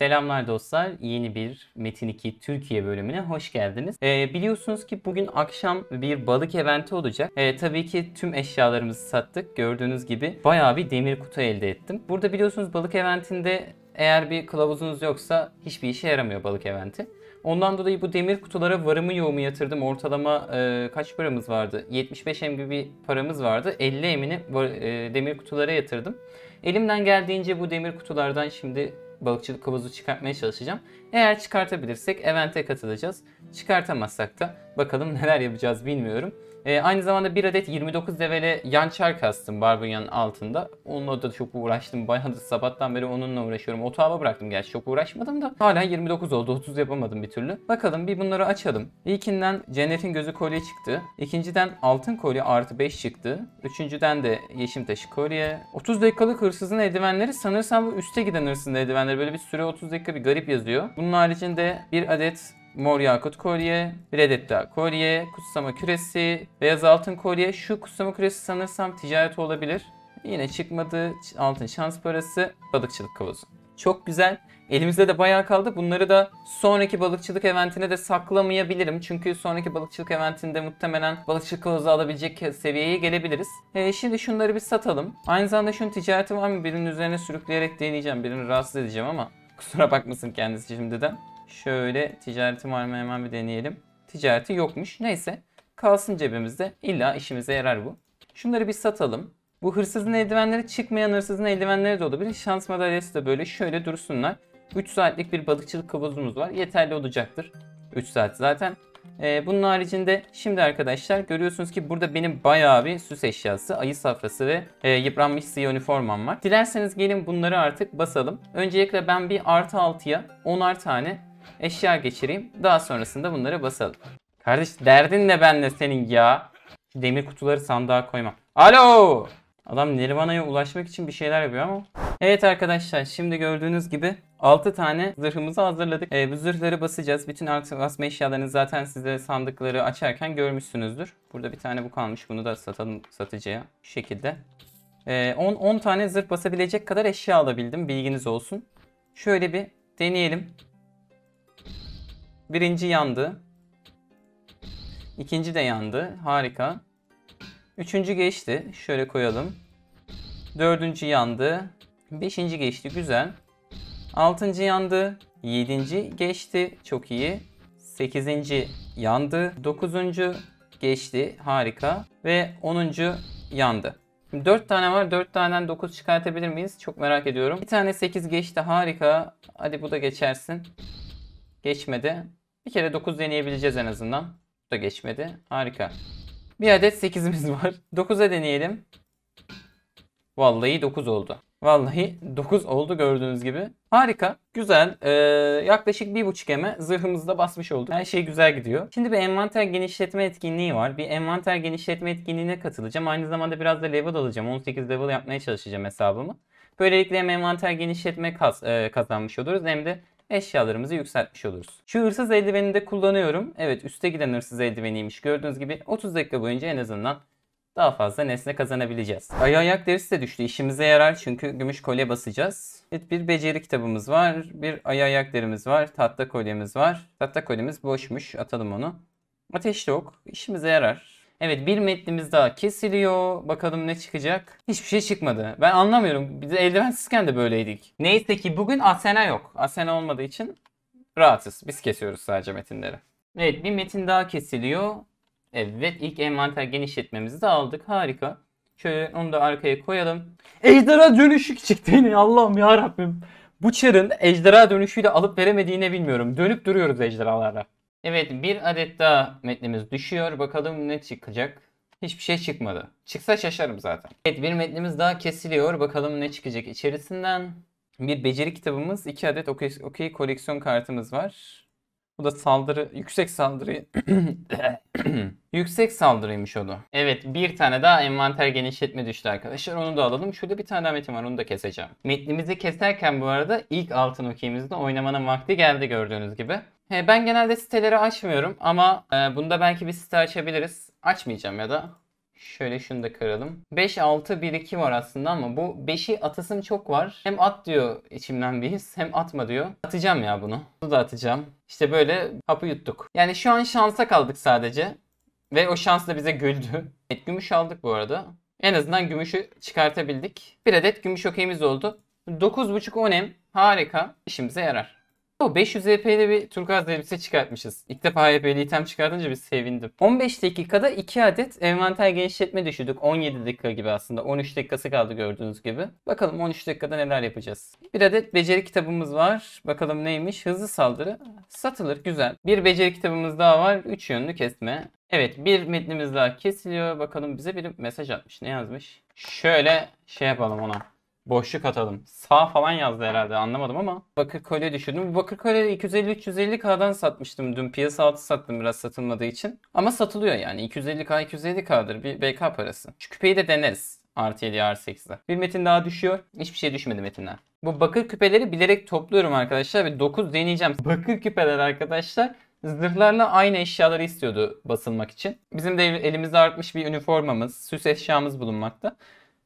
Selamlar dostlar. Yeni bir Metin 2 Türkiye bölümüne hoş geldiniz. Ee, biliyorsunuz ki bugün akşam bir balık eventi olacak. Ee, tabii ki tüm eşyalarımızı sattık. Gördüğünüz gibi bayağı bir demir kutu elde ettim. Burada biliyorsunuz balık eventinde eğer bir kılavuzunuz yoksa hiçbir işe yaramıyor balık eventi. Ondan dolayı bu demir kutulara varımı yoğumu yatırdım. Ortalama e, kaç paramız vardı? 75 em gibi bir paramız vardı. 50 emini e, demir kutulara yatırdım. Elimden geldiğince bu demir kutulardan şimdi balıkçılık havuzu çıkartmaya çalışacağım. Eğer çıkartabilirsek event'e katılacağız. Çıkartamazsak da bakalım neler yapacağız bilmiyorum. E, aynı zamanda bir adet 29 develi yançar kastım Barbunyan'ın altında. Onunla da çok uğraştım. Bayağı da sabahtan beri onunla uğraşıyorum. Otağıma bıraktım gerçi çok uğraşmadım da. Hala 29 oldu. 30 yapamadım bir türlü. Bakalım bir bunları açalım. İlkinden Cennetin Gözü kolye çıktı. İkinciden Altın Kolye artı 5 çıktı. Üçüncüden de Yeşim Taşı kolye. 30 dakikalık hırsızın eldivenleri sanırsam bu üste giden hırsızın eldivenleri. Böyle bir süre 30 dakika bir garip yazıyor. Bunun haricinde bir adet Mor yakut kolye, bir adet daha kolye, kutsama küresi, beyaz altın kolye. Şu kutsama küresi sanırsam ticaret olabilir. Yine çıkmadı. Altın şans parası, balıkçılık kılavuzu. Çok güzel. Elimizde de bayağı kaldı. Bunları da sonraki balıkçılık eventine de saklamayabilirim. Çünkü sonraki balıkçılık eventinde muhtemelen balıkçılık kılavuzu alabilecek seviyeye gelebiliriz. Ee, şimdi şunları bir satalım. Aynı zamanda şunun ticareti var mı? Birinin üzerine sürükleyerek deneyeceğim. Birini rahatsız edeceğim ama kusura bakmasın kendisi şimdiden. Şöyle ticareti var mı hemen bir deneyelim. Ticareti yokmuş. Neyse kalsın cebimizde. İlla işimize yarar bu. Şunları bir satalım. Bu hırsızın eldivenleri çıkmayan hırsızın eldivenleri de olabilir. Şans madalyası da böyle şöyle dursunlar. 3 saatlik bir balıkçılık kılavuzumuz var. Yeterli olacaktır. 3 saat zaten. Ee, bunun haricinde şimdi arkadaşlar görüyorsunuz ki burada benim bayağı bir süs eşyası, ayı safrası ve e, yıpranmış siyah üniformam var. Dilerseniz gelin bunları artık basalım. Öncelikle ben bir artı altıya onar tane eşya geçireyim. Daha sonrasında bunları basalım. Kardeş derdin ne benle senin ya? demir kutuları sandığa koymam. Alo! Adam Nirvana'ya ulaşmak için bir şeyler yapıyor ama. Evet arkadaşlar şimdi gördüğünüz gibi 6 tane zırhımızı hazırladık. Ee, bu zırhları basacağız. Bütün basma eşyalarını zaten size sandıkları açarken görmüşsünüzdür. Burada bir tane bu kalmış. Bunu da satalım satıcıya. Şu şekilde. 10 ee, 10 tane zırh basabilecek kadar eşya alabildim. Bilginiz olsun. Şöyle bir deneyelim. Birinci yandı. İkinci de yandı. Harika. Üçüncü geçti. Şöyle koyalım. Dördüncü yandı. Beşinci geçti. Güzel. Altıncı yandı. Yedinci geçti. Çok iyi. Sekizinci yandı. Dokuzuncu geçti. Harika. Ve onuncu yandı. dört tane var. dört taneden dokuz çıkartabilir miyiz? Çok merak ediyorum. Bir tane sekiz geçti. Harika. Hadi bu da geçersin. Geçmedi. Bir kere 9 deneyebileceğiz en azından. Bu da geçmedi. Harika. Bir adet 8'imiz var. 9'a deneyelim. Vallahi 9 oldu. Vallahi 9 oldu gördüğünüz gibi. Harika, güzel. Ee, yaklaşık 1.5 eme zırhımızı da basmış olduk. Her şey güzel gidiyor. Şimdi bir envanter genişletme etkinliği var. Bir envanter genişletme etkinliğine katılacağım. Aynı zamanda biraz da level alacağım. 18 level yapmaya çalışacağım hesabımı. Böylelikle hem envanter genişletme kaz e, kazanmış oluruz hem de eşyalarımızı yükseltmiş oluruz. Şu hırsız eldiveni de kullanıyorum. Evet üste giden hırsız eldiveniymiş. Gördüğünüz gibi 30 dakika boyunca en azından daha fazla nesne kazanabileceğiz. Ayı ayak derisi de düştü. İşimize yarar çünkü gümüş kolye basacağız. Evet bir beceri kitabımız var. Bir ayı ayak derimiz var. Tahta kolyemiz var. Tahta kolyemiz boşmuş. Atalım onu. Ateşli ok. işimize yarar. Evet bir metnimiz daha kesiliyor. Bakalım ne çıkacak? Hiçbir şey çıkmadı. Ben anlamıyorum. Biz eldivensizken de böyleydik. Neyse ki bugün Asena yok. Asena olmadığı için rahatız. Biz kesiyoruz sadece metinleri. Evet bir metin daha kesiliyor. Evet ilk envanter genişletmemizi de aldık. Harika. Şöyle onu da arkaya koyalım. Ejderha dönüşü çıktı yine Allah'ım ya Rabbim. Bu çarın ejderha dönüşüyle alıp veremediğini bilmiyorum. Dönüp duruyoruz ejderhalarla. Evet bir adet daha metnimiz düşüyor. Bakalım ne çıkacak. Hiçbir şey çıkmadı. Çıksa şaşarım zaten. Evet bir metnimiz daha kesiliyor. Bakalım ne çıkacak içerisinden. Bir beceri kitabımız, iki adet okey, okey koleksiyon kartımız var. Bu da saldırı, yüksek saldırı. yüksek saldırıymış o da. Evet bir tane daha envanter genişletme düştü arkadaşlar. Onu da alalım. Şurada bir tane daha metin var onu da keseceğim. Metnimizi keserken bu arada ilk altın okeyimizde oynamanın vakti geldi gördüğünüz gibi. He, ben genelde siteleri açmıyorum ama e, bunda belki bir site açabiliriz. Açmayacağım ya da Şöyle şunu da kıralım. 5, 6, 1, 2 var aslında ama bu 5'i atasım çok var. Hem at diyor içimden bir his hem atma diyor. Atacağım ya bunu. Bunu da atacağım. İşte böyle hapı yuttuk. Yani şu an şansa kaldık sadece. Ve o şans da bize güldü. Evet gümüş aldık bu arada. En azından gümüşü çıkartabildik. Bir adet gümüş okeyimiz oldu. 9.5 onem harika işimize yarar. 500 HP'li e bir turkuaz elbise çıkartmışız. İlk defa HP'li e item çıkartınca bir sevindim. 15 dakikada 2 adet envanter genişletme düşürdük. 17 dakika gibi aslında. 13 dakikası kaldı gördüğünüz gibi. Bakalım 13 dakikada neler yapacağız. Bir adet beceri kitabımız var. Bakalım neymiş? Hızlı saldırı. Satılır. Güzel. Bir beceri kitabımız daha var. 3 yönlü kesme. Evet bir metnimiz daha kesiliyor. Bakalım bize bir mesaj atmış. Ne yazmış? Şöyle şey yapalım ona boşluk atalım. Sağ falan yazdı herhalde anlamadım ama. Bakır kolye düşürdüm. Bakır kolye 250-350K'dan satmıştım dün. Piyasa altı sattım biraz satılmadığı için. Ama satılıyor yani. 250K 250K'dır. Bir BK parası. Şu küpeyi de deneriz. Artı 7 artı 8'de. Bir metin daha düşüyor. Hiçbir şey düşmedi metinler. Bu bakır küpeleri bilerek topluyorum arkadaşlar. Bir 9 deneyeceğim. Bakır küpeler arkadaşlar zırhlarla aynı eşyaları istiyordu basılmak için. Bizim de elimizde artmış bir üniformamız, süs eşyamız bulunmakta.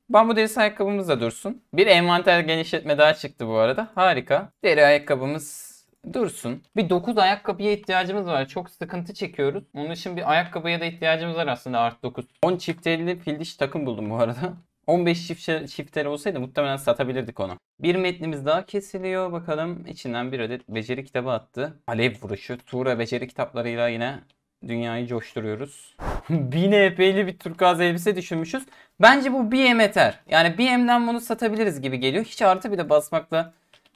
Bambu derisi ayakkabımız da dursun. Bir envanter genişletme daha çıktı bu arada. Harika. Deri ayakkabımız dursun. Bir 9 ayakkabıya ihtiyacımız var. Çok sıkıntı çekiyoruz. Onun için bir ayakkabıya da ihtiyacımız var aslında art 9. 10 çift elli fil diş takım buldum bu arada. 15 çift çifteli olsaydı muhtemelen satabilirdik onu. Bir metnimiz daha kesiliyor. Bakalım içinden bir adet beceri kitabı attı. Alev vuruşu. Tura beceri kitaplarıyla yine Dünyayı coşturuyoruz. 1000 EP'li bir turkuaz elbise düşünmüşüz. Bence bu BM yeter. Yani BM'den bunu satabiliriz gibi geliyor. Hiç artı bile basmakla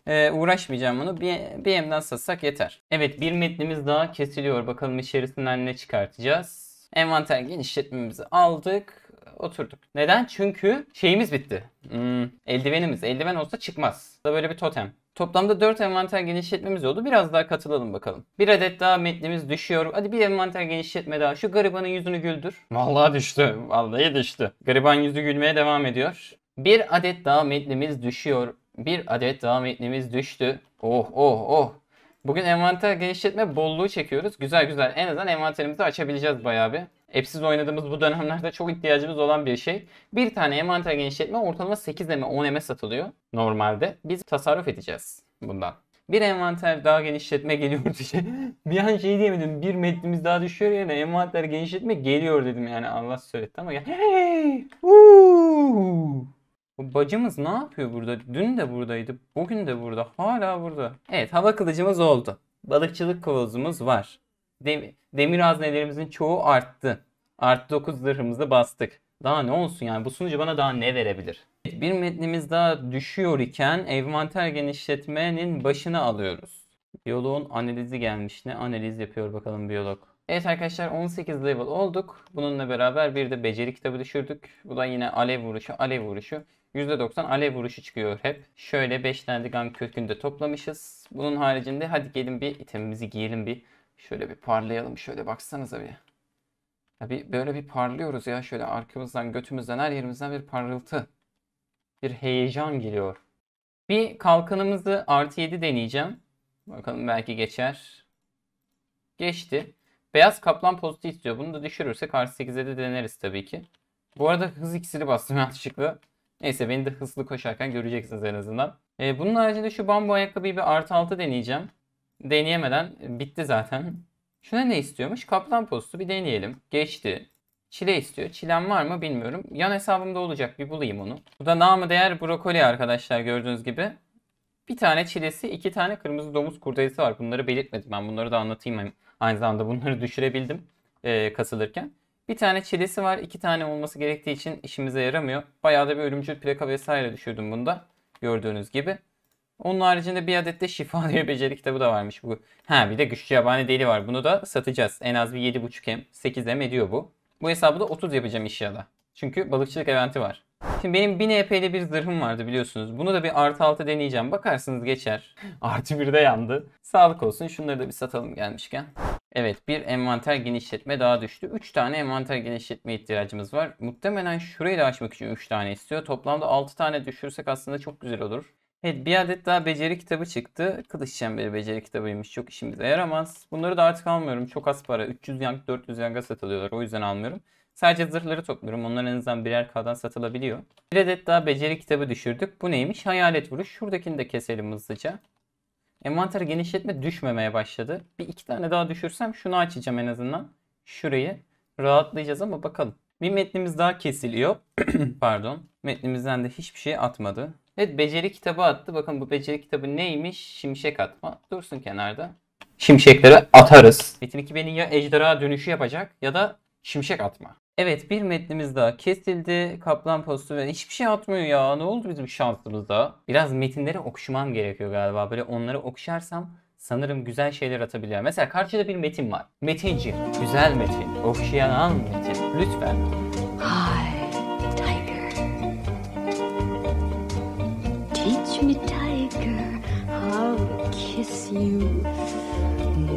ee, uğraşmayacağım bunu. BM'den satsak yeter. Evet bir metnimiz daha kesiliyor. Bakalım içerisinden ne çıkartacağız. Envanter genişletmemizi aldık. Oturduk. Neden? Çünkü şeyimiz bitti. Hmm, eldivenimiz. Eldiven olsa çıkmaz da böyle bir totem. Toplamda 4 envanter genişletmemiz oldu. Biraz daha katılalım bakalım. Bir adet daha metnimiz düşüyor. Hadi bir envanter genişletme daha. Şu garibanın yüzünü güldür. Vallahi düştü. Vallahi düştü. Gariban yüzü gülmeye devam ediyor. Bir adet daha metnimiz düşüyor. Bir adet daha metnimiz düştü. Oh oh oh. Bugün envanter genişletme bolluğu çekiyoruz. Güzel güzel. En azından envanterimizi açabileceğiz bayağı bir. Epsiz oynadığımız bu dönemlerde çok ihtiyacımız olan bir şey. Bir tane envanter genişletme ortalama 8 eme 10 eme satılıyor normalde. Biz tasarruf edeceğiz bundan. Bir envanter daha genişletme geliyor diye. bir an şey diyemedim. Bir metnimiz daha düşüyor ya da envanter genişletme geliyor dedim yani Allah söyletti ama ya. Hey! Woo! Bacımız ne yapıyor burada? Dün de buradaydı. Bugün de burada. Hala burada. Evet hava kılıcımız oldu. Balıkçılık kılıcımız var demir haznelerimizin çoğu arttı. Artı 9 zırhımızı bastık. Daha ne olsun yani bu sunucu bana daha ne verebilir? Bir metnimiz daha düşüyor iken envanter genişletmenin başına alıyoruz. Biyoloğun analizi gelmiş. Ne analiz yapıyor bakalım biyolog. Evet arkadaşlar 18 level olduk. Bununla beraber bir de beceri kitabı düşürdük. Bu da yine alev vuruşu, alev vuruşu. %90 alev vuruşu çıkıyor hep. Şöyle 5 tane de gang kökünde toplamışız. Bunun haricinde hadi gelin bir itemimizi giyelim bir Şöyle bir parlayalım. Şöyle baksanıza bir. Tabi böyle bir parlıyoruz ya. Şöyle arkamızdan, götümüzden, her yerimizden bir parıltı. Bir heyecan geliyor. Bir kalkanımızı artı 7 deneyeceğim. Bakalım belki geçer. Geçti. Beyaz kaplan pozitif istiyor. Bunu da düşürürsek artı 8'e de deneriz tabii ki. Bu arada hız iksiri bastım yanlışlıkla. Neyse beni de hızlı koşarken göreceksiniz en azından. Ee, bunun haricinde şu bambu ayakkabıyı bir artı 6 deneyeceğim deneyemeden bitti zaten. Şuna ne istiyormuş? Kaplan postu bir deneyelim. Geçti. Çile istiyor. Çilem var mı bilmiyorum. Yan hesabımda olacak bir bulayım onu. Bu da namı değer brokoli arkadaşlar gördüğünüz gibi. Bir tane çilesi, iki tane kırmızı domuz kurdalesi var. Bunları belirtmedim. Ben bunları da anlatayım. Hani aynı zamanda bunları düşürebildim e, kasılırken. Bir tane çilesi var. iki tane olması gerektiği için işimize yaramıyor. Bayağı da bir ölümcül plaka vesaire düşürdüm bunda. Gördüğünüz gibi. Onun haricinde bir adet de şifa diye beceri kitabı da varmış. Bu. Ha bir de güçlü yabani deli var. Bunu da satacağız. En az bir 7.5 hem 8 hem ediyor bu. Bu hesabı da 30 yapacağım ya da. Çünkü balıkçılık eventi var. Şimdi benim 1000 EP'li bir zırhım vardı biliyorsunuz. Bunu da bir artı 6 deneyeceğim. Bakarsınız geçer. artı 1 de yandı. Sağlık olsun. Şunları da bir satalım gelmişken. Evet bir envanter genişletme daha düştü. 3 tane envanter genişletme ihtiyacımız var. Muhtemelen şurayı da açmak için 3 tane istiyor. Toplamda 6 tane düşürsek aslında çok güzel olur. Evet bir adet daha beceri kitabı çıktı. Kılıç çemberi beceri kitabıymış. Çok işimize yaramaz. Bunları da artık almıyorum. Çok az para. 300 yank 400 yanga satılıyorlar. O yüzden almıyorum. Sadece zırhları topluyorum. Onlar en azından birer kadan satılabiliyor. Bir adet daha beceri kitabı düşürdük. Bu neymiş? Hayalet vuruş. Şuradakini de keselim hızlıca. Envanter genişletme düşmemeye başladı. Bir iki tane daha düşürsem şunu açacağım en azından. Şurayı. Rahatlayacağız ama bakalım. Bir metnimiz daha kesiliyor. Pardon. Metnimizden de hiçbir şey atmadı. Evet beceri kitabı attı. Bakın bu beceri kitabı neymiş? Şimşek atma. Dursun kenarda. Şimşeklere atarız. Metin 2 beni ya ejderha dönüşü yapacak ya da şimşek atma. Evet bir metnimiz daha kesildi. Kaplan postu ve hiçbir şey atmıyor ya. Ne oldu bizim şansımızda? Biraz metinleri okşumam gerekiyor galiba. Böyle onları okşarsam sanırım güzel şeyler atabiliyor. Mesela karşıda bir metin var. Metinci, güzel metin, okşayan metin. Lütfen with you.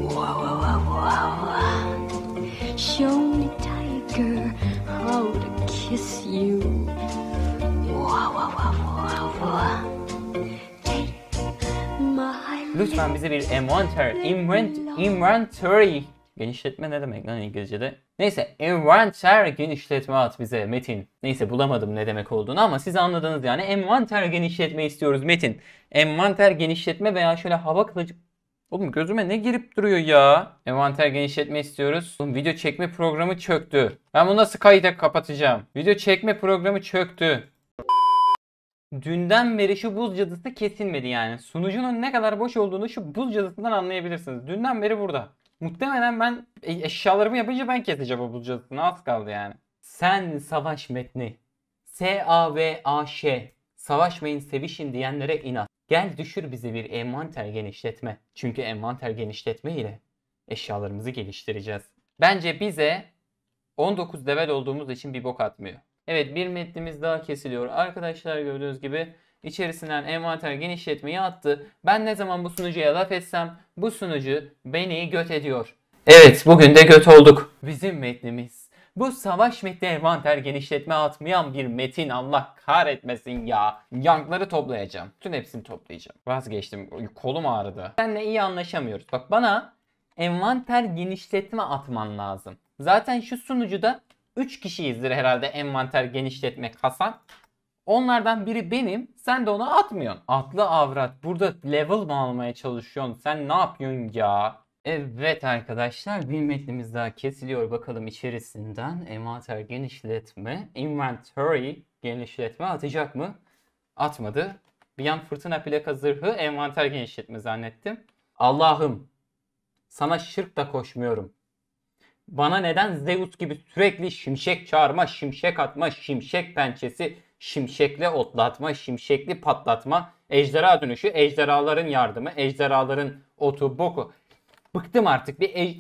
Wow, wow, wow, wow. Show me, tiger, how to kiss you. Wow, wow, wow, wow, Take my Lütfen bize bir envanter, imran, inventory Genişletme ne demek lan İngilizce'de? Neyse envanter genişletme at bize Metin. Neyse bulamadım ne demek olduğunu ama siz anladınız yani. Envanter genişletme istiyoruz Metin. Envanter genişletme veya şöyle hava kılıcı... Oğlum gözüme ne girip duruyor ya? Envanter genişletme istiyoruz. Oğlum video çekme programı çöktü. Ben bunu nasıl kayda kapatacağım? Video çekme programı çöktü. Dünden beri şu buz cadısı kesilmedi yani. Sunucunun ne kadar boş olduğunu şu buz cadısından anlayabilirsiniz. Dünden beri burada. Muhtemelen ben e, eşyalarımı yapınca ben keseceğim o bulcasını. Az kaldı yani. Sen savaş metni. S-A-V-A-Ş. Savaşmayın sevişin diyenlere inat. Gel düşür bizi bir envanter genişletme. Çünkü envanter genişletme ile eşyalarımızı geliştireceğiz. Bence bize 19 level olduğumuz için bir bok atmıyor. Evet bir metnimiz daha kesiliyor. Arkadaşlar gördüğünüz gibi içerisinden envanter genişletmeyi attı. Ben ne zaman bu sunucuya laf etsem bu sunucu beni göt ediyor. Evet bugün de göt olduk. Bizim metnimiz. Bu savaş metni envanter genişletme atmayan bir metin Allah kahretmesin ya. Yankları toplayacağım. Tüm hepsini toplayacağım. Vazgeçtim. Kolum ağrıdı. Senle iyi anlaşamıyoruz. Bak bana envanter genişletme atman lazım. Zaten şu sunucuda 3 kişiyizdir herhalde envanter genişletmek Hasan. Onlardan biri benim. Sen de ona atmıyorsun. Atlı avrat burada level mı almaya çalışıyorsun? Sen ne yapıyorsun ya? Evet arkadaşlar bir metnimiz daha kesiliyor bakalım içerisinden envanter genişletme inventory genişletme atacak mı? Atmadı. Bir an fırtına plaka zırhı envanter genişletme zannettim. Allah'ım sana şırk da koşmuyorum. Bana neden Zeus gibi sürekli şimşek çağırma, şimşek atma, şimşek pençesi Şimşekli otlatma, şimşekli patlatma, ejderha dönüşü, ejderhaların yardımı, ejderhaların otu, boku. Bıktım artık bir ej...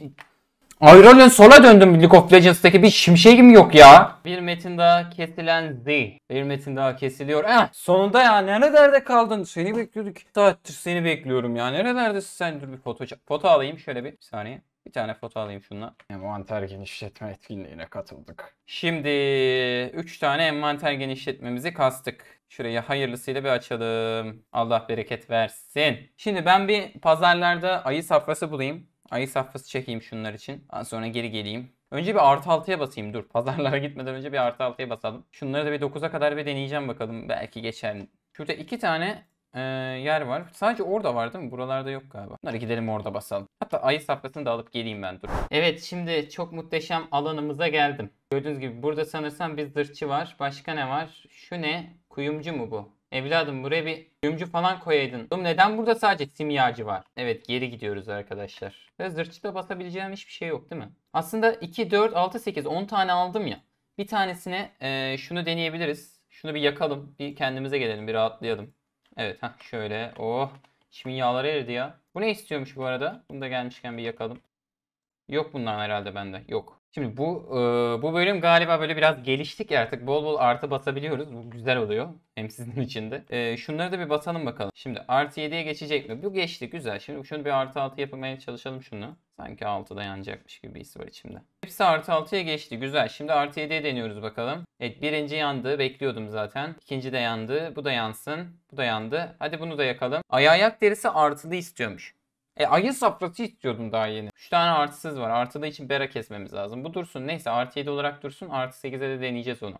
Ayrılan sola döndüm League of Legends'taki bir şimşeğim yok ya. Bir metin daha kesilen Z. Bir metin daha kesiliyor. Eh, sonunda ya nerelerde kaldın? Seni bekliyorduk. Saattir seni bekliyorum ya. Nerelerdesin sen? Dur bir foto, foto alayım şöyle bir, bir saniye. Bir tane foto alayım şununla. Envanter genişletme etkinliğine katıldık. Şimdi 3 tane envanter genişletmemizi kastık. Şurayı hayırlısıyla bir açalım. Allah bereket versin. Şimdi ben bir pazarlarda ayı safrası bulayım. Ayı safrası çekeyim şunlar için. Daha sonra geri geleyim. Önce bir artı altıya basayım dur. Pazarlara gitmeden önce bir artı altıya basalım. Şunları da bir 9'a kadar bir deneyeceğim bakalım. Belki geçer. Şurada iki tane ee, yer var. Sadece orada var değil mi? Buralarda yok galiba. Bunları gidelim orada basalım. Hatta ayı safkasını da alıp geleyim ben dur. Evet şimdi çok muhteşem alanımıza geldim. Gördüğünüz gibi burada sanırsam bir zırhçı var. Başka ne var? Şu ne? Kuyumcu mu bu? Evladım buraya bir kuyumcu falan koyaydın. Oğlum neden burada sadece simyacı var? Evet geri gidiyoruz arkadaşlar. Ve zırhçıda basabileceğim hiçbir şey yok değil mi? Aslında 2, 4, 6, 8, 10 tane aldım ya. Bir tanesine e, şunu deneyebiliriz. Şunu bir yakalım. Bir kendimize gelelim. Bir rahatlayalım. Evet ha şöyle. Oh. Şimdi yağları eridi ya. Bu ne istiyormuş bu arada? Bunu da gelmişken bir yakalım. Yok bunlar herhalde bende. Yok. Şimdi bu e, bu bölüm galiba böyle biraz geliştik artık bol bol artı basabiliyoruz. Bu güzel oluyor. Hem sizin için de. E, şunları da bir basalım bakalım. Şimdi artı 7'ye geçecek mi? Bu geçti güzel. Şimdi şunu bir artı 6 yapmaya çalışalım şunu. Sanki 6'da yanacakmış gibi bir his var içimde. Hepsi artı 6'ya geçti. Güzel. Şimdi artı 7'ye deniyoruz bakalım. Evet birinci yandı. Bekliyordum zaten. İkinci de yandı. Bu da yansın. Bu da yandı. Hadi bunu da yakalım. Ay ayak derisi artılı istiyormuş. E ayı safratı istiyordum daha yeni. 3 tane artısız var. Artıda için bera kesmemiz lazım. Bu dursun. Neyse artı 7 olarak dursun. Artı 8'e de deneyeceğiz onu.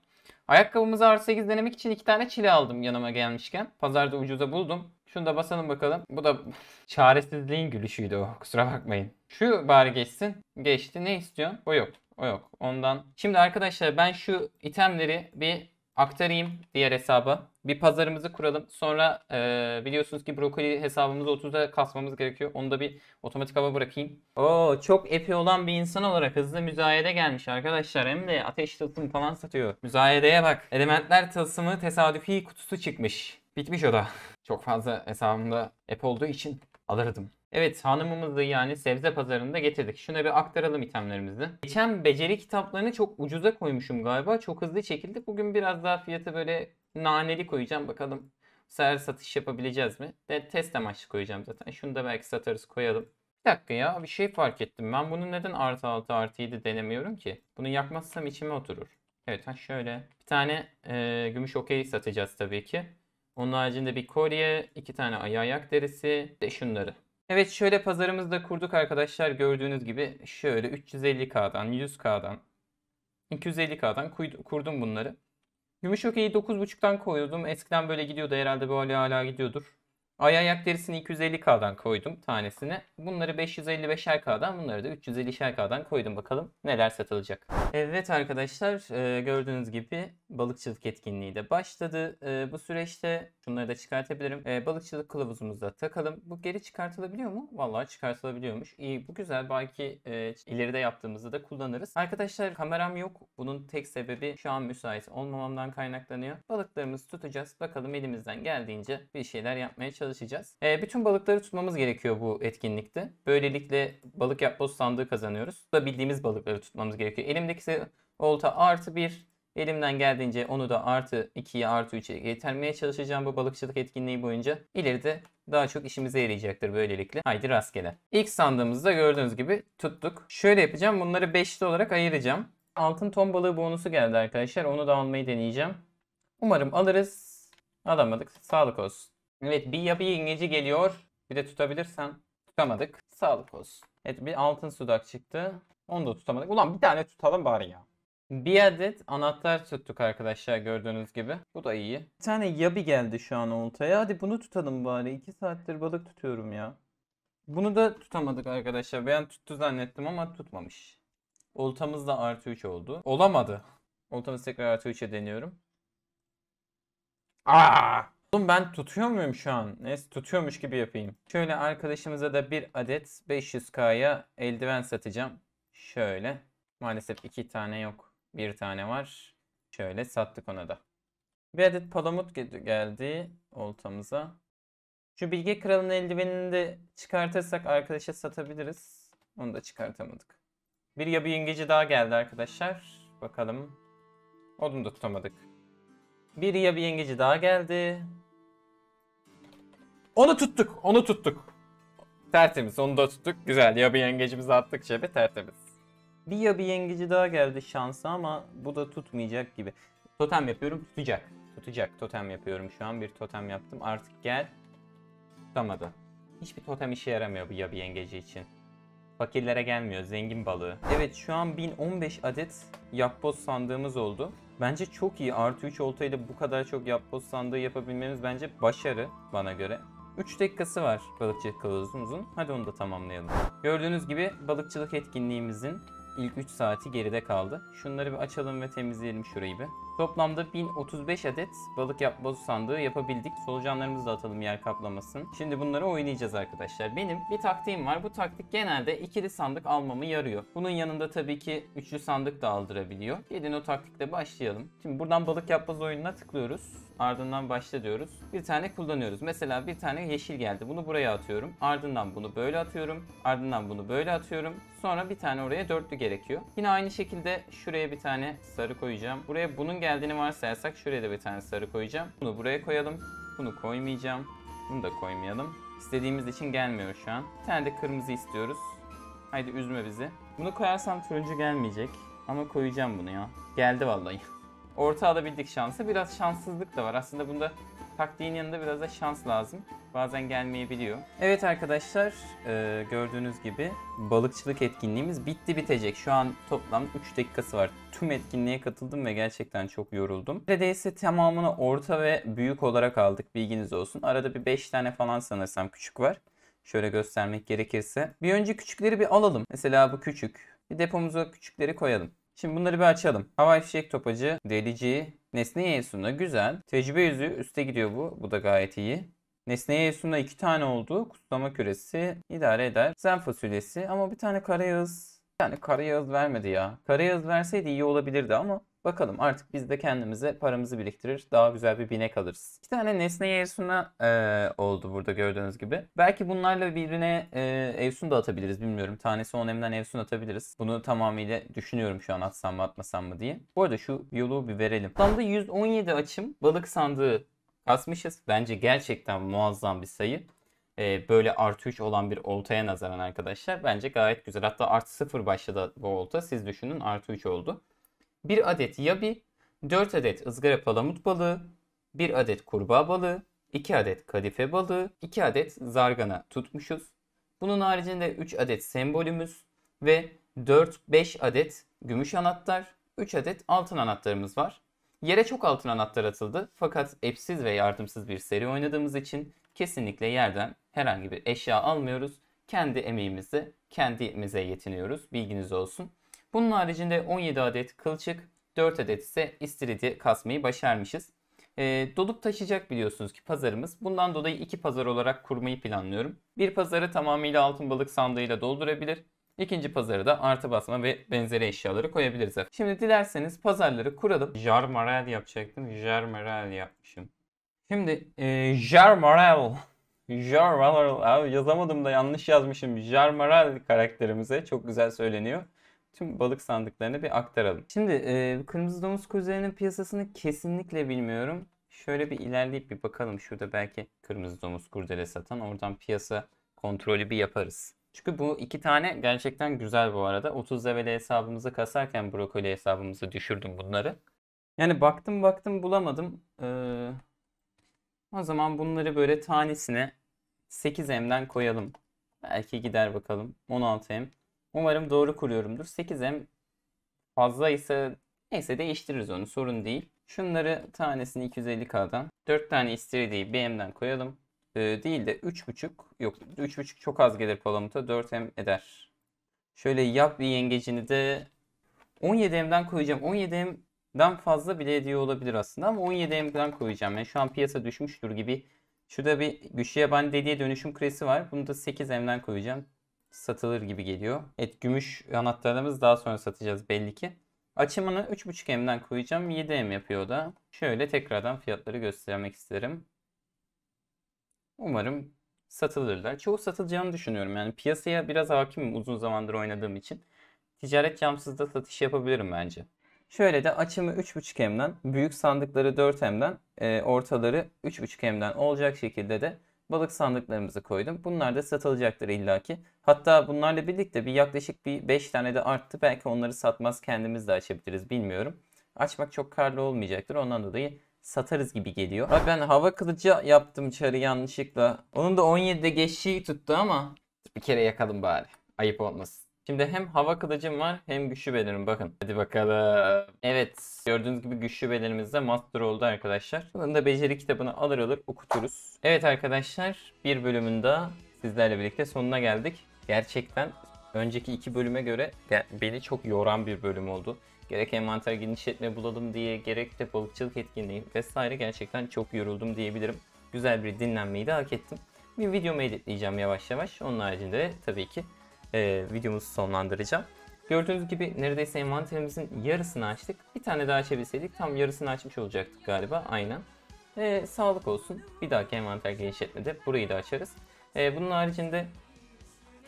Ayakkabımızı artı 8 denemek için 2 tane çile aldım yanıma gelmişken. Pazarda ucuza buldum. Şunu da basalım bakalım. Bu da çaresizliğin gülüşüydü o. Oh, kusura bakmayın. Şu bari geçsin. Geçti. Ne istiyorsun? O yok. O yok. Ondan. Şimdi arkadaşlar ben şu itemleri bir aktarayım diğer hesaba. Bir pazarımızı kuralım. Sonra e, biliyorsunuz ki brokoli hesabımızı 30'da kasmamız gerekiyor. Onu da bir otomatik hava bırakayım. Oo çok epi olan bir insan olarak hızlı müzayede gelmiş arkadaşlar. Hem de ateş tılsımı falan satıyor. Müzayedeye bak. Elementler tılsımı tesadüfi kutusu çıkmış. Bitmiş o da. Çok fazla hesabımda epi olduğu için alırdım. Evet hanımımızı yani sebze pazarında getirdik. Şuna bir aktaralım itemlerimizi. Geçen beceri kitaplarını çok ucuza koymuşum galiba. Çok hızlı çekildi. Bugün biraz daha fiyatı böyle naneli koyacağım. Bakalım Seher satış yapabileceğiz mi? De test amaçlı koyacağım zaten. Şunu da belki satarız koyalım. Bir dakika ya bir şey fark ettim. Ben bunu neden artı 6 artı 7 denemiyorum ki? Bunu yakmazsam içime oturur. Evet ha şöyle. Bir tane e, gümüş okey satacağız tabii ki. Onun haricinde bir kolye, iki tane ayak derisi ve şunları. Evet şöyle pazarımızı da kurduk arkadaşlar. Gördüğünüz gibi şöyle 350K'dan, 100K'dan, 250K'dan kurdum bunları. Gümüş okeyi 9.5'tan koyuyordum. Eskiden böyle gidiyordu herhalde böyle hala gidiyordur. Ay ayak derisini 250K'dan koydum tanesini. Bunları 555'er K'dan bunları da 350'şer K'dan koydum bakalım neler satılacak. Evet arkadaşlar e, gördüğünüz gibi balıkçılık etkinliği de başladı. E, bu süreçte şunları da çıkartabilirim. E, balıkçılık kılavuzumuzda takalım. Bu geri çıkartılabiliyor mu? Vallahi çıkartılabiliyormuş. İyi bu güzel. Belki e, ileride yaptığımızda da kullanırız. Arkadaşlar kameram yok. Bunun tek sebebi şu an müsait olmamamdan kaynaklanıyor. Balıklarımızı tutacağız. Bakalım elimizden geldiğince bir şeyler yapmaya çalışacağız. E, bütün balıkları tutmamız gerekiyor bu etkinlikte. Böylelikle balık yapboz sandığı kazanıyoruz. Bu Da bildiğimiz balıkları tutmamız gerekiyor. Elimdeki olta artı bir Elimden geldiğince onu da artı 2'ye artı 3'e getirmeye çalışacağım bu balıkçılık etkinliği boyunca. İleride daha çok işimize yarayacaktır böylelikle. Haydi rastgele. İlk sandığımızda gördüğünüz gibi tuttuk. Şöyle yapacağım. Bunları 5'li olarak ayıracağım. Altın ton balığı bonusu geldi arkadaşlar. Onu da almayı deneyeceğim. Umarım alırız. Alamadık. Sağlık olsun. Evet bir yapı yengeci geliyor. Bir de tutabilirsen. Tutamadık. Sağlık olsun. Evet bir altın sudak çıktı. Onu da tutamadık. Ulan bir tane tutalım bari ya. Bir adet anahtar tuttuk arkadaşlar gördüğünüz gibi. Bu da iyi. Bir tane yabi geldi şu an oltaya. Hadi bunu tutalım bari. 2 saattir balık tutuyorum ya. Bunu da tutamadık arkadaşlar. Ben tuttu zannettim ama tutmamış. Oltamız da artı 3 oldu. Olamadı. Oltamız tekrar artı 3'e deniyorum. Aa! Oğlum ben tutuyor muyum şu an? Neyse tutuyormuş gibi yapayım. Şöyle arkadaşımıza da bir adet 500k'ya eldiven satacağım. Şöyle. Maalesef iki tane yok. Bir tane var. Şöyle sattık ona da. Bir adet palamut geldi oltamıza. Şu bilge kralın eldivenini de çıkartırsak arkadaşa satabiliriz. Onu da çıkartamadık. Bir ya bir yengeci daha geldi arkadaşlar. Bakalım. Onu da tutamadık. Bir ya bir yengeci daha geldi. Onu tuttuk. Onu tuttuk. Tertemiz. Onu da tuttuk. Güzel. Ya bir yengecimizi attık cebe şey tertemiz. Bir ya bir yengeci daha geldi şansa ama bu da tutmayacak gibi. Totem yapıyorum tutacak. Tutacak totem yapıyorum şu an bir totem yaptım artık gel. Tutamadı. Hiçbir totem işe yaramıyor bu ya bir yengeci için. Fakirlere gelmiyor zengin balığı. Evet şu an 1015 adet yapboz sandığımız oldu. Bence çok iyi artı 3 oltayla bu kadar çok yapboz sandığı yapabilmemiz bence başarı bana göre. 3 dakikası var balıkçılık kılavuzumuzun. Hadi onu da tamamlayalım. Gördüğünüz gibi balıkçılık etkinliğimizin ilk 3 saati geride kaldı. Şunları bir açalım ve temizleyelim şurayı bir. Toplamda 1035 adet balık yapboz sandığı yapabildik. Solucanlarımızı da atalım yer kaplamasın. Şimdi bunları oynayacağız arkadaşlar. Benim bir taktiğim var. Bu taktik genelde ikili sandık almamı yarıyor. Bunun yanında tabii ki üçlü sandık da aldırabiliyor. Gelin o taktikle başlayalım. Şimdi buradan balık yapboz oyununa tıklıyoruz ardından başla diyoruz. Bir tane kullanıyoruz. Mesela bir tane yeşil geldi. Bunu buraya atıyorum. Ardından bunu böyle atıyorum. Ardından bunu böyle atıyorum. Sonra bir tane oraya dörtlü gerekiyor. Yine aynı şekilde şuraya bir tane sarı koyacağım. Buraya bunun geldiğini varsayarsak şuraya da bir tane sarı koyacağım. Bunu buraya koyalım. Bunu koymayacağım. Bunu da koymayalım. İstediğimiz için gelmiyor şu an. Bir tane de kırmızı istiyoruz. Haydi üzme bizi. Bunu koyarsam turuncu gelmeyecek. Ama koyacağım bunu ya. Geldi vallahi. orta alabildik şansı. Biraz şanssızlık da var. Aslında bunda taktiğin yanında biraz da şans lazım. Bazen gelmeyebiliyor. Evet arkadaşlar e, gördüğünüz gibi balıkçılık etkinliğimiz bitti bitecek. Şu an toplam 3 dakikası var. Tüm etkinliğe katıldım ve gerçekten çok yoruldum. Neredeyse tamamını orta ve büyük olarak aldık bilginiz olsun. Arada bir 5 tane falan sanırsam küçük var. Şöyle göstermek gerekirse. Bir önce küçükleri bir alalım. Mesela bu küçük. Bir depomuza küçükleri koyalım. Şimdi bunları bir açalım. Havai fişek topacı, delici, nesne yesunu güzel. Tecrübe yüzü üste gidiyor bu. Bu da gayet iyi. Nesne yesunda iki tane oldu. Kutlama küresi idare eder. Zen fasulyesi ama bir tane karayağız. Yani tane karayağız vermedi ya. Karayağız verseydi iyi olabilirdi ama Bakalım artık biz de kendimize paramızı biriktirir. Daha güzel bir binek alırız. İki tane nesne Evsun'a e, oldu burada gördüğünüz gibi. Belki bunlarla birine e, Evsun da atabiliriz bilmiyorum. Tanesi Onem'den Evsun atabiliriz. Bunu tamamıyla düşünüyorum şu an atsam mı atmasam mı diye. Bu arada şu yolu bir verelim. Toplamda 117 açım balık sandığı kasmışız. Bence gerçekten muazzam bir sayı e, böyle artı 3 olan bir oltaya nazaran arkadaşlar bence gayet güzel. Hatta artı 0 başladı bu olta. Siz düşünün artı 3 oldu. 1 adet yabi, 4 adet ızgara palamut balığı, 1 adet kurbağa balığı, 2 adet kadife balığı, 2 adet zargana tutmuşuz. Bunun haricinde 3 adet sembolümüz ve 4-5 adet gümüş anahtar, 3 adet altın anahtarımız var. Yere çok altın anahtar atıldı fakat epsiz ve yardımsız bir seri oynadığımız için kesinlikle yerden herhangi bir eşya almıyoruz. Kendi emeğimizle kendimize yetiniyoruz. Bilginiz olsun. Bunun haricinde 17 adet kılçık, 4 adet ise istiridye kasmayı başarmışız. E, ee, doduk taşıyacak biliyorsunuz ki pazarımız. Bundan dolayı iki pazar olarak kurmayı planlıyorum. Bir pazarı tamamıyla altın balık sandığıyla doldurabilir. İkinci pazarı da artı basma ve benzeri eşyaları koyabiliriz. Şimdi dilerseniz pazarları kuralım. Jarmarel yapacaktım. Jarmarel yapmışım. Şimdi e, Jarmarel. Jarmarel. Abi yazamadım da yanlış yazmışım. Jarmarel karakterimize çok güzel söyleniyor tüm balık sandıklarını bir aktaralım. Şimdi e, kırmızı domuz kuzularının piyasasını kesinlikle bilmiyorum. Şöyle bir ilerleyip bir bakalım. Şurada belki kırmızı domuz kurdele satan oradan piyasa kontrolü bir yaparız. Çünkü bu iki tane gerçekten güzel bu arada. 30 level hesabımızı kasarken brokoli hesabımızı düşürdüm bunları. Yani baktım baktım bulamadım. Ee, o zaman bunları böyle tanesine 8M'den koyalım. Belki gider bakalım. 16M. Umarım doğru kuruyorumdur. 8M fazla ise neyse değiştiririz onu sorun değil. Şunları tanesini 250K'dan 4 tane istiridiyi BM'den koyalım. Ee, değil de 3.5 yok 3.5 çok az gelir palamuta 4M eder. Şöyle yap bir yengecini de 17M'den koyacağım. 17M'den fazla bile ediyor olabilir aslında ama 17M'den koyacağım. Yani şu an piyasa düşmüştür gibi. Şurada bir güçlü yabancı deliye dönüşüm kresi var. Bunu da 8M'den koyacağım satılır gibi geliyor. Evet gümüş anahtarlarımız daha sonra satacağız belli ki. Açımını 3.5M'den koyacağım. 7M yapıyor da. Şöyle tekrardan fiyatları göstermek isterim. Umarım satılırlar. Çoğu satılacağını düşünüyorum. Yani piyasaya biraz hakimim uzun zamandır oynadığım için. Ticaret camsızda satış yapabilirim bence. Şöyle de açımı 3.5M'den, büyük sandıkları 4M'den, e, ortaları 3.5M'den olacak şekilde de balık sandıklarımızı koydum. Bunlar da satılacaktır illaki. Hatta bunlarla birlikte bir yaklaşık bir 5 tane de arttı. Belki onları satmaz kendimiz de açabiliriz bilmiyorum. Açmak çok karlı olmayacaktır. Ondan dolayı satarız gibi geliyor. Abi ben hava kılıcı yaptım çarı yanlışlıkla. Onun da 17'de geçişi tuttu ama bir kere yakalım bari. Ayıp olmasın. Şimdi hem hava kılıcım var hem güçlü belirim bakın. Hadi bakalım. Evet gördüğünüz gibi güçlü belirimizde master oldu arkadaşlar. Bunun da beceri kitabını alır alır okuturuz. Evet arkadaşlar bir bölümün daha sizlerle birlikte sonuna geldik. Gerçekten önceki iki bölüme göre beni çok yoran bir bölüm oldu. Gerek envanter genişletme bulalım diye gerek de balıkçılık etkinliği vesaire gerçekten çok yoruldum diyebilirim. Güzel bir dinlenmeyi de hak ettim. Bir videomu editleyeceğim yavaş yavaş. Onun haricinde tabii ki e, videomuzu sonlandıracağım. Gördüğünüz gibi neredeyse envanterimizin yarısını açtık. Bir tane daha açabilseydik tam yarısını açmış olacaktık galiba aynen. E, sağlık olsun. Bir dahaki envanter genişletmede burayı da açarız. E, bunun haricinde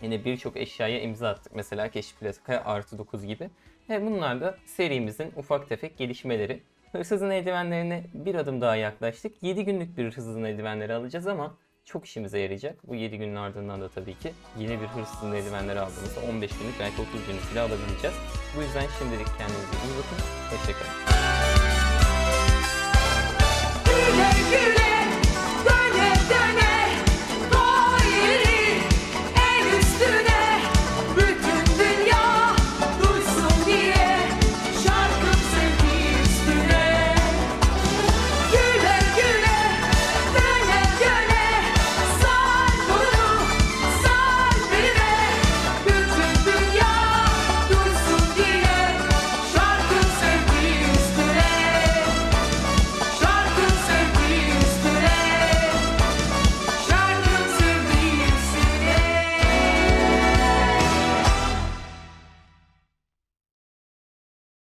yine birçok eşyaya imza attık. Mesela keşif plaka artı 9 gibi. E, bunlar da serimizin ufak tefek gelişmeleri. Hırsızın eldivenlerine bir adım daha yaklaştık. 7 günlük bir hırsızın eldivenleri alacağız ama çok işimize yarayacak. Bu 7 günün ardından da tabii ki yine bir hırsızın eldivenleri aldığımızda 15 günlük belki 30 günlük bile alabileceğiz. Bu yüzden şimdilik kendinize iyi bakın. Hoşçakalın.